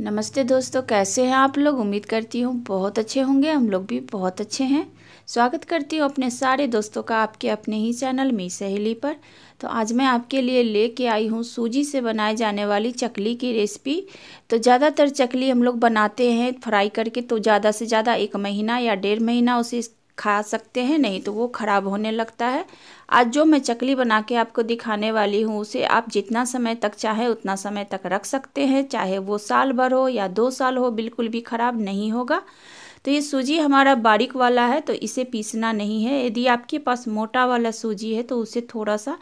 नमस्ते दोस्तों कैसे हैं आप लोग उम्मीद करती हूँ बहुत अच्छे होंगे हम लोग भी बहुत अच्छे हैं स्वागत करती हूँ अपने सारे दोस्तों का आपके अपने ही चैनल मी सहेली पर तो आज मैं आपके लिए लेके आई हूँ सूजी से बनाए जाने वाली चकली की रेसिपी तो ज़्यादातर चकली हम लोग बनाते हैं फ्राई करके तो ज़्यादा से ज़्यादा एक महीना या डेढ़ महीना उसे खा सकते हैं नहीं तो वो ख़राब होने लगता है आज जो मैं चकली बना के आपको दिखाने वाली हूँ उसे आप जितना समय तक चाहे उतना समय तक रख सकते हैं चाहे वो साल भर हो या दो साल हो बिल्कुल भी ख़राब नहीं होगा तो ये सूजी हमारा बारीक वाला है तो इसे पीसना नहीं है यदि आपके पास मोटा वाला सूजी है तो उसे थोड़ा सा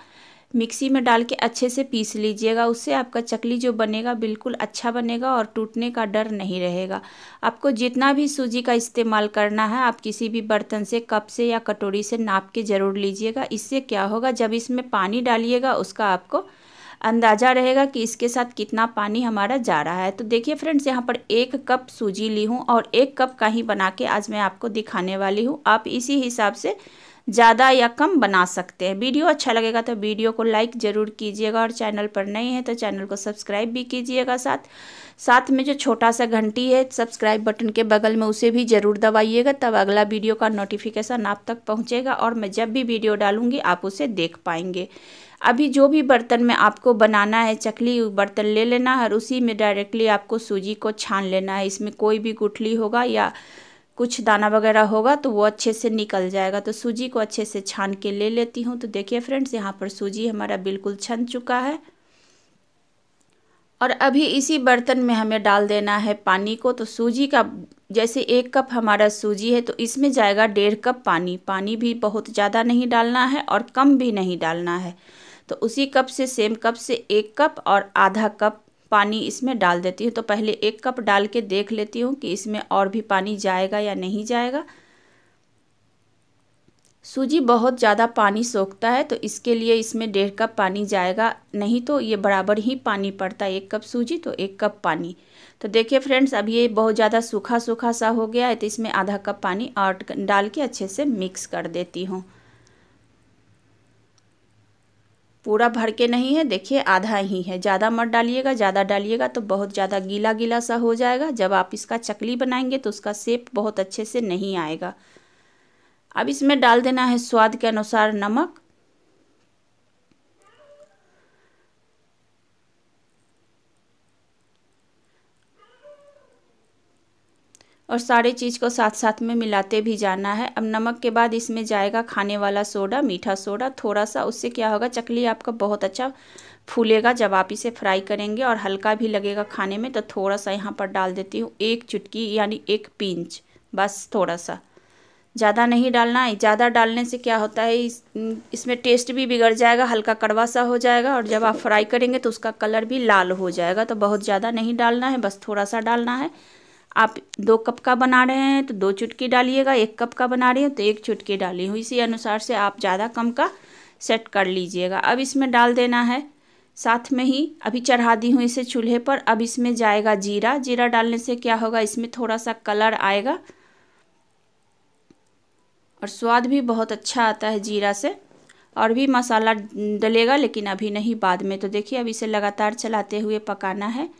मिक्सी में डाल के अच्छे से पीस लीजिएगा उससे आपका चकली जो बनेगा बिल्कुल अच्छा बनेगा और टूटने का डर नहीं रहेगा आपको जितना भी सूजी का इस्तेमाल करना है आप किसी भी बर्तन से कप से या कटोरी से नाप के ज़रूर लीजिएगा इससे क्या होगा जब इसमें पानी डालिएगा उसका आपको अंदाज़ा रहेगा कि इसके साथ कितना पानी हमारा जा रहा है तो देखिए फ्रेंड्स यहाँ पर एक कप सूजी ली हूँ और एक कप का ही बना के आज मैं आपको दिखाने वाली हूँ आप इसी हिसाब से ज़्यादा या कम बना सकते हैं वीडियो अच्छा लगेगा तो वीडियो को लाइक ज़रूर कीजिएगा और चैनल पर नए हैं तो चैनल को सब्सक्राइब भी कीजिएगा साथ साथ में जो छोटा सा घंटी है सब्सक्राइब बटन के बगल में उसे भी ज़रूर दबाइएगा तब अगला वीडियो का नोटिफिकेशन आप तक पहुँचेगा और मैं जब भी वीडियो डालूँगी आप उसे देख पाएंगे अभी जो भी बर्तन में आपको बनाना है चकली बर्तन ले लेना है और उसी में डायरेक्टली आपको सूजी को छान लेना है इसमें कोई भी गुठली होगा या कुछ दाना वगैरह होगा तो वो अच्छे से निकल जाएगा तो सूजी को अच्छे से छान के ले लेती हूँ तो देखिए फ्रेंड्स यहाँ पर सूजी हमारा बिल्कुल छन चुका है और अभी इसी बर्तन में हमें डाल देना है पानी को तो सूजी का जैसे एक कप हमारा सूजी है तो इसमें जाएगा डेढ़ कप पानी पानी भी बहुत ज़्यादा नहीं डालना है और कम भी नहीं डालना है तो उसी कप से सेम कप से एक कप और आधा कप पानी इसमें डाल देती हूँ तो पहले एक कप डाल के देख लेती हूँ कि इसमें और भी पानी जाएगा या नहीं जाएगा सूजी बहुत ज़्यादा पानी सोखता है तो इसके लिए इसमें डेढ़ कप पानी जाएगा नहीं तो ये बराबर ही पानी पड़ता है एक कप सूजी तो एक कप पानी तो देखिए फ्रेंड्स अब ये बहुत ज़्यादा सूखा सूखा सा हो गया है तो इसमें आधा कप पानी और डाल के अच्छे से मिक्स कर देती हूँ पूरा भर के नहीं है देखिए आधा ही है ज़्यादा मत डालिएगा ज़्यादा डालिएगा तो बहुत ज़्यादा गीला गीला सा हो जाएगा जब आप इसका चकली बनाएंगे तो उसका सेप बहुत अच्छे से नहीं आएगा अब इसमें डाल देना है स्वाद के अनुसार नमक और सारे चीज़ को साथ साथ में मिलाते भी जाना है अब नमक के बाद इसमें जाएगा खाने वाला सोडा मीठा सोडा थोड़ा सा उससे क्या होगा चकली आपका बहुत अच्छा फूलेगा जब आप इसे फ्राई करेंगे और हल्का भी लगेगा खाने में तो थोड़ा सा यहाँ पर डाल देती हूँ एक चुटकी यानी एक पिंच बस थोड़ा सा ज़्यादा नहीं डालना है ज़्यादा डालने से क्या होता है इस इसमें टेस्ट भी बिगड़ जाएगा हल्का कड़वा सा हो जाएगा और जब आप फ्राई करेंगे तो उसका कलर भी लाल हो जाएगा तो बहुत ज़्यादा नहीं डालना है बस थोड़ा सा डालना है आप दो कप का बना रहे हैं तो दो चुटकी डालिएगा एक कप का बना रही हूँ तो एक चुटकी डाली हूँ इसी अनुसार से आप ज़्यादा कम का सेट कर लीजिएगा अब इसमें डाल देना है साथ में ही अभी चढ़ा दी हूँ इसे चूल्हे पर अब इसमें जाएगा जीरा जीरा डालने से क्या होगा इसमें थोड़ा सा कलर आएगा और स्वाद भी बहुत अच्छा आता है जीरा से और भी मसाला डलेगा लेकिन अभी नहीं बाद में तो देखिए अब इसे लगातार चलाते हुए पकाना है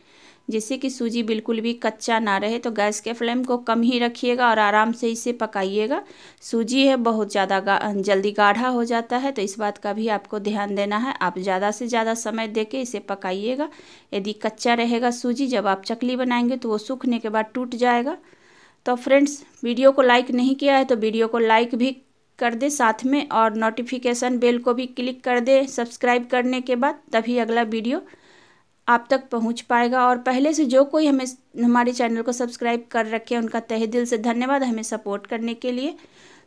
जिससे कि सूजी बिल्कुल भी कच्चा ना रहे तो गैस के फ्लेम को कम ही रखिएगा और आराम से इसे पकाइएगा सूजी है बहुत ज़्यादा गा, जल्दी गाढ़ा हो जाता है तो इस बात का भी आपको ध्यान देना है आप ज़्यादा से ज़्यादा समय दे के इसे पकाइएगा यदि कच्चा रहेगा सूजी जब आप चकली बनाएंगे तो वो सूखने के बाद टूट जाएगा तो फ्रेंड्स वीडियो को लाइक नहीं किया है तो वीडियो को लाइक भी कर दे साथ में और नोटिफिकेशन बेल को भी क्लिक कर दे सब्सक्राइब करने के बाद तभी अगला वीडियो आप तक पहुंच पाएगा और पहले से जो कोई हमें हमारे चैनल को सब्सक्राइब कर रखे उनका तहे दिल से धन्यवाद हमें सपोर्ट करने के लिए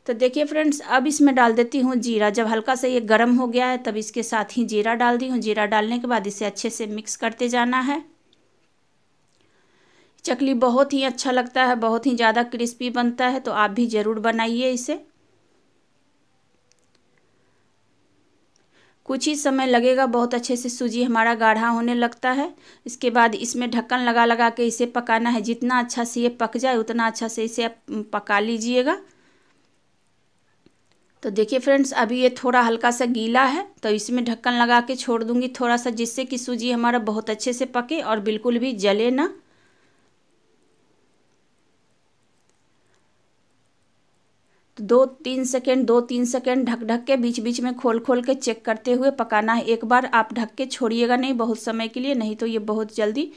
तो देखिए फ्रेंड्स अब इसमें डाल देती हूँ जीरा जब हल्का सा ये गर्म हो गया है तब इसके साथ ही जीरा डाल दी हूँ जीरा डालने के बाद इसे अच्छे से मिक्स करते जाना है चकली बहुत ही अच्छा लगता है बहुत ही ज़्यादा क्रिस्पी बनता है तो आप भी ज़रूर बनाइए इसे कुछ ही समय लगेगा बहुत अच्छे से सूजी हमारा गाढ़ा होने लगता है इसके बाद इसमें ढक्कन लगा लगा के इसे पकाना है जितना अच्छा से ये पक जाए उतना अच्छा से इसे आप पका लीजिएगा तो देखिए फ्रेंड्स अभी ये थोड़ा हल्का सा गीला है तो इसमें ढक्कन लगा के छोड़ दूंगी थोड़ा सा जिससे कि सूजी हमारा बहुत अच्छे से पके और बिल्कुल भी जले ना दो तीन सेकेंड दो तीन सेकेंड ढक ढक के बीच बीच में खोल खोल के चेक करते हुए पकाना है एक बार आप ढक के छोड़िएगा नहीं बहुत समय के लिए नहीं तो ये बहुत जल्दी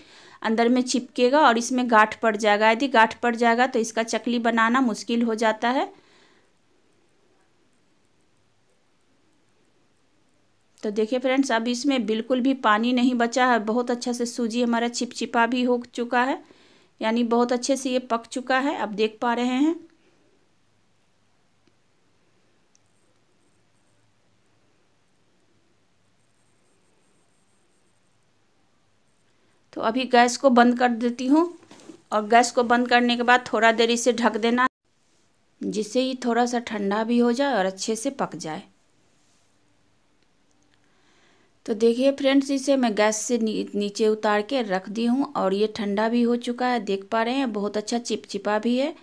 अंदर में चिपकेगा और इसमें गाठ पड़ जाएगा यदि गाठ पड़ जाएगा तो इसका चकली बनाना मुश्किल हो जाता है तो देखिए फ्रेंड्स अब इसमें बिल्कुल भी पानी नहीं बचा है बहुत अच्छा से सूजी हमारा चिपचिपा भी हो चुका है यानी बहुत अच्छे से ये पक चुका है अब देख पा रहे हैं तो अभी गैस को बंद कर देती हूँ और गैस को बंद करने के बाद थोड़ा देर इसे ढक देना जिससे ये थोड़ा सा ठंडा भी हो जाए और अच्छे से पक जाए तो देखिए फ्रेंड्स इसे मैं गैस से नीचे उतार के रख दी हूँ और ये ठंडा भी हो चुका है देख पा रहे हैं बहुत अच्छा चिपचिपा भी है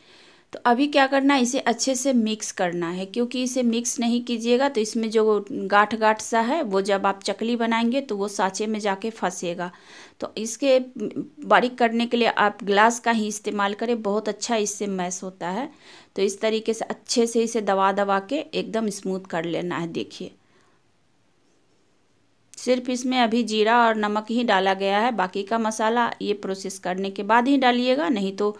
तो अभी क्या करना है इसे अच्छे से मिक्स करना है क्योंकि इसे मिक्स नहीं कीजिएगा तो इसमें जो गाठ गाठ सा है वो जब आप चकली बनाएंगे तो वो साँचे में जाके फंसेगा तो इसके बारीक करने के लिए आप ग्लास का ही इस्तेमाल करें बहुत अच्छा इससे मैश होता है तो इस तरीके से अच्छे से इसे दबा दबा के एकदम स्मूथ कर लेना है देखिए सिर्फ इसमें अभी जीरा और नमक ही डाला गया है बाकी का मसाला ये प्रोसेस करने के बाद ही डालिएगा नहीं तो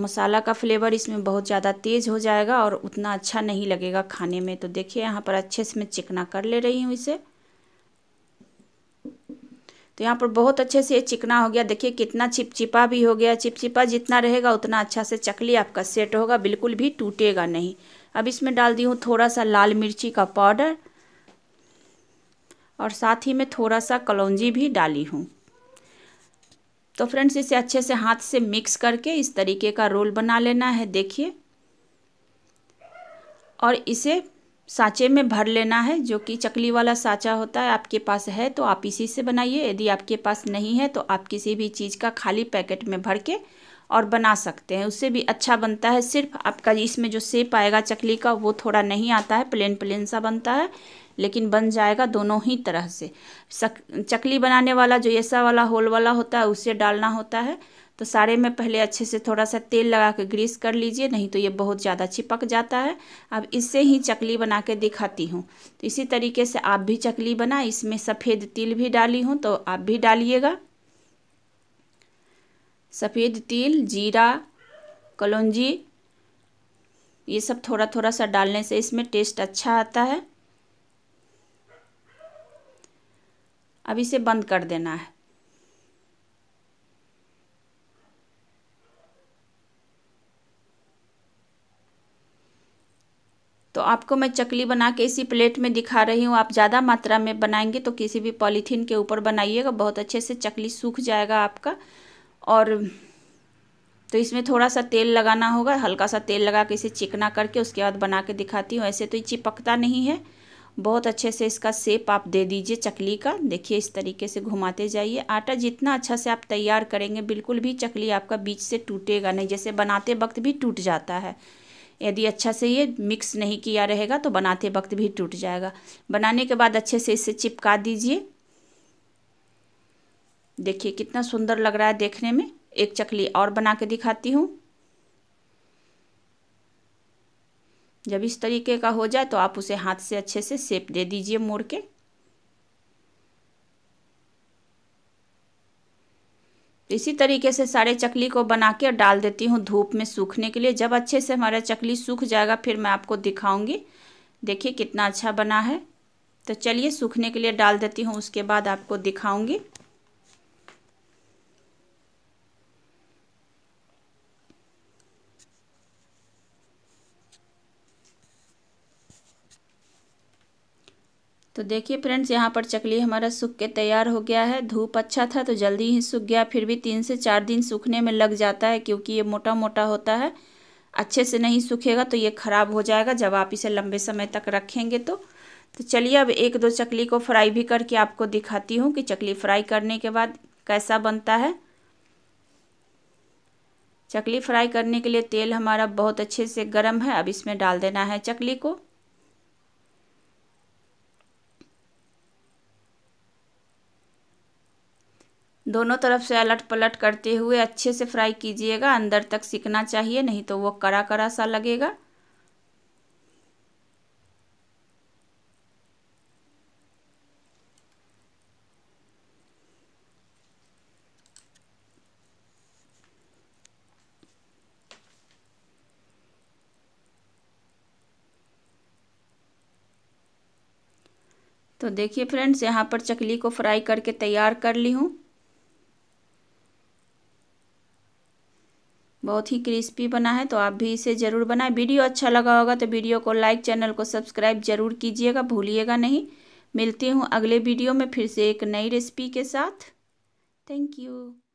मसाला का फ्लेवर इसमें बहुत ज़्यादा तेज़ हो जाएगा और उतना अच्छा नहीं लगेगा खाने में तो देखिए यहाँ पर अच्छे से मैं चिकना कर ले रही हूँ इसे तो यहाँ पर बहुत अच्छे से ये चिकना हो गया देखिए कितना चिपचिपा भी हो गया चिपचिपा जितना रहेगा उतना अच्छा से चकली आपका सेट होगा बिल्कुल भी टूटेगा नहीं अब इसमें डाल दी हूँ थोड़ा सा लाल मिर्ची का पाउडर और साथ ही में थोड़ा सा कलौजी भी डाली हूँ तो फ्रेंड्स इसे अच्छे से हाथ से मिक्स करके इस तरीके का रोल बना लेना है देखिए और इसे साँचे में भर लेना है जो कि चकली वाला साँचा होता है आपके पास है तो आप इसी से बनाइए यदि आपके पास नहीं है तो आप किसी भी चीज़ का खाली पैकेट में भर के और बना सकते हैं उससे भी अच्छा बनता है सिर्फ आपका इसमें जो सेप आएगा चकली का वो थोड़ा नहीं आता है प्लेन प्लेन सा बनता है लेकिन बन जाएगा दोनों ही तरह से चकली बनाने वाला जो ऐसा वाला होल वाला होता है उसे डालना होता है तो सारे में पहले अच्छे से थोड़ा सा तेल लगा के ग्रीस कर लीजिए नहीं तो ये बहुत ज़्यादा चिपक जाता है अब इससे ही चकली बना के दिखाती हूँ तो इसी तरीके से आप भी चकली बना इसमें सफ़ेद तिल भी डाली हूँ तो आप भी डालिएगा सफ़ेद तिल जीरा कलौजी ये सब थोड़ा थोड़ा सा डालने से इसमें टेस्ट अच्छा आता है अब इसे बंद कर देना है तो आपको मैं चकली बना के इसी प्लेट में दिखा रही हूँ आप ज़्यादा मात्रा में बनाएंगे तो किसी भी पॉलीथीन के ऊपर बनाइएगा बहुत अच्छे से चकली सूख जाएगा आपका और तो इसमें थोड़ा सा तेल लगाना होगा हल्का सा तेल लगा के इसे चिकना करके उसके बाद बना के दिखाती हूँ ऐसे तो ये चिपकता नहीं है बहुत अच्छे से इसका सेप आप दे दीजिए चकली का देखिए इस तरीके से घुमाते जाइए आटा जितना अच्छा से आप तैयार करेंगे बिल्कुल भी चकली आपका बीच से टूटेगा नहीं जैसे बनाते वक्त भी टूट जाता है यदि अच्छा से ये मिक्स नहीं किया रहेगा तो बनाते वक्त भी टूट जाएगा बनाने के बाद अच्छे से इसे चिपका दीजिए देखिए कितना सुंदर लग रहा है देखने में एक चकली और बना के दिखाती हूँ जब इस तरीके का हो जाए तो आप उसे हाथ से अच्छे से सेप दे दीजिए मोड़ के इसी तरीके से सारे चकली को बना के डाल देती हूँ धूप में सूखने के लिए जब अच्छे से हमारा चकली सूख जाएगा फिर मैं आपको दिखाऊंगी देखिए कितना अच्छा बना है तो चलिए सूखने के लिए डाल देती हूँ उसके बाद आपको दिखाऊंगी तो देखिए फ्रेंड्स यहाँ पर चकली हमारा सूख के तैयार हो गया है धूप अच्छा था तो जल्दी ही सूख गया फिर भी तीन से चार दिन सूखने में लग जाता है क्योंकि ये मोटा मोटा होता है अच्छे से नहीं सूखेगा तो ये ख़राब हो जाएगा जब आप इसे लंबे समय तक रखेंगे तो तो चलिए अब एक दो चकली को फ्राई भी करके आपको दिखाती हूँ कि चकली फ्राई करने के बाद कैसा बनता है चकली फ्राई करने के लिए तेल हमारा बहुत अच्छे से गर्म है अब इसमें डाल देना है चकली को दोनों तरफ से अलट पलट करते हुए अच्छे से फ्राई कीजिएगा अंदर तक सिकना चाहिए नहीं तो वो कड़ा कड़ा सा लगेगा तो देखिए फ्रेंड्स यहाँ पर चकली को फ्राई करके तैयार कर ली हूँ बहुत ही क्रिस्पी बना है तो आप भी इसे ज़रूर बनाएं वीडियो अच्छा लगा होगा तो वीडियो को लाइक चैनल को सब्सक्राइब ज़रूर कीजिएगा भूलिएगा नहीं मिलती हूँ अगले वीडियो में फिर से एक नई रेसिपी के साथ थैंक यू